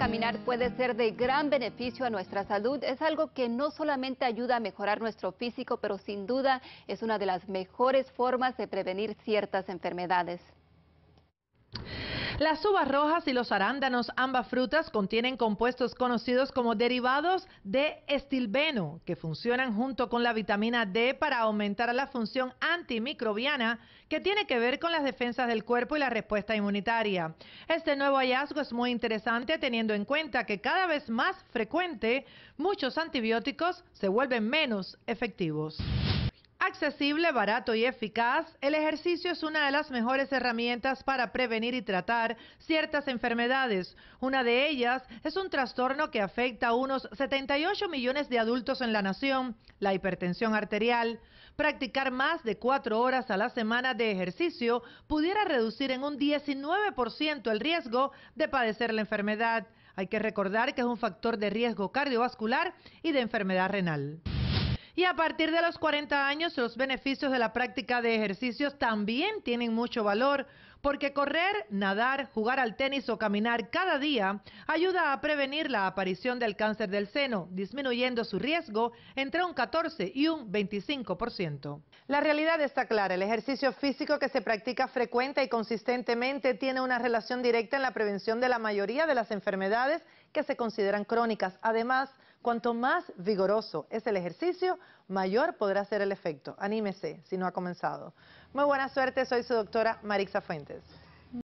caminar puede ser de gran beneficio a nuestra salud. Es algo que no solamente ayuda a mejorar nuestro físico, pero sin duda es una de las mejores formas de prevenir ciertas enfermedades. Las uvas rojas y los arándanos, ambas frutas, contienen compuestos conocidos como derivados de estilbeno, que funcionan junto con la vitamina D para aumentar la función antimicrobiana que tiene que ver con las defensas del cuerpo y la respuesta inmunitaria. Este nuevo hallazgo es muy interesante teniendo en cuenta que cada vez más frecuente muchos antibióticos se vuelven menos efectivos accesible, barato y eficaz, el ejercicio es una de las mejores herramientas para prevenir y tratar ciertas enfermedades. Una de ellas es un trastorno que afecta a unos 78 millones de adultos en la nación, la hipertensión arterial. Practicar más de cuatro horas a la semana de ejercicio pudiera reducir en un 19% el riesgo de padecer la enfermedad. Hay que recordar que es un factor de riesgo cardiovascular y de enfermedad renal. Y a partir de los 40 años, los beneficios de la práctica de ejercicios también tienen mucho valor porque correr, nadar, jugar al tenis o caminar cada día ayuda a prevenir la aparición del cáncer del seno, disminuyendo su riesgo entre un 14 y un 25%. La realidad está clara, el ejercicio físico que se practica frecuente y consistentemente tiene una relación directa en la prevención de la mayoría de las enfermedades que se consideran crónicas. Además, cuanto más vigoroso es el ejercicio, mayor podrá ser el efecto. Anímese si no ha comenzado. Muy buena suerte, soy su doctora Marixa Fuentes.